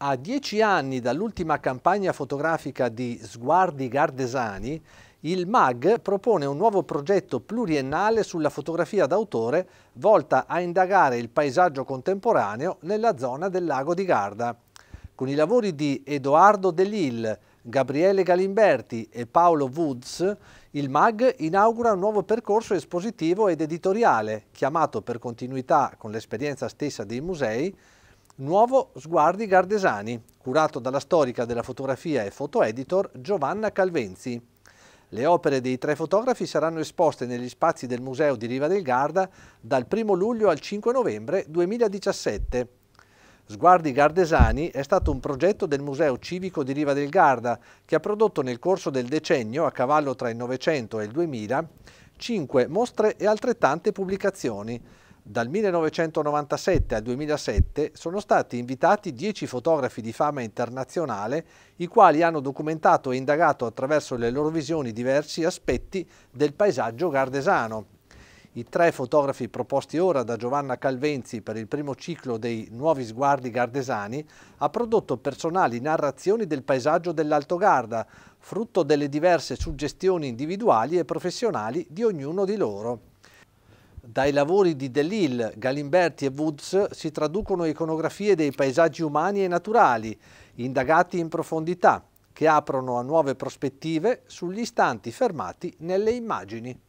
A dieci anni dall'ultima campagna fotografica di Sguardi Gardesani, il MAG propone un nuovo progetto pluriennale sulla fotografia d'autore volta a indagare il paesaggio contemporaneo nella zona del lago di Garda. Con i lavori di Edoardo De Lille, Gabriele Galimberti e Paolo Woods, il MAG inaugura un nuovo percorso espositivo ed editoriale, chiamato per continuità con l'esperienza stessa dei musei, Nuovo Sguardi Gardesani, curato dalla storica della fotografia e fotoeditor Giovanna Calvenzi. Le opere dei tre fotografi saranno esposte negli spazi del Museo di Riva del Garda dal 1 luglio al 5 novembre 2017. Sguardi Gardesani è stato un progetto del Museo Civico di Riva del Garda che ha prodotto nel corso del decennio, a cavallo tra il Novecento e il 2000, cinque mostre e altrettante pubblicazioni, dal 1997 al 2007 sono stati invitati 10 fotografi di fama internazionale, i quali hanno documentato e indagato attraverso le loro visioni diversi aspetti del paesaggio gardesano. I tre fotografi proposti ora da Giovanna Calvenzi per il primo ciclo dei Nuovi Sguardi Gardesani ha prodotto personali narrazioni del paesaggio dell'Alto Garda, frutto delle diverse suggestioni individuali e professionali di ognuno di loro. Dai lavori di Delille, Galimberti e Woods si traducono iconografie dei paesaggi umani e naturali, indagati in profondità, che aprono a nuove prospettive sugli istanti fermati nelle immagini.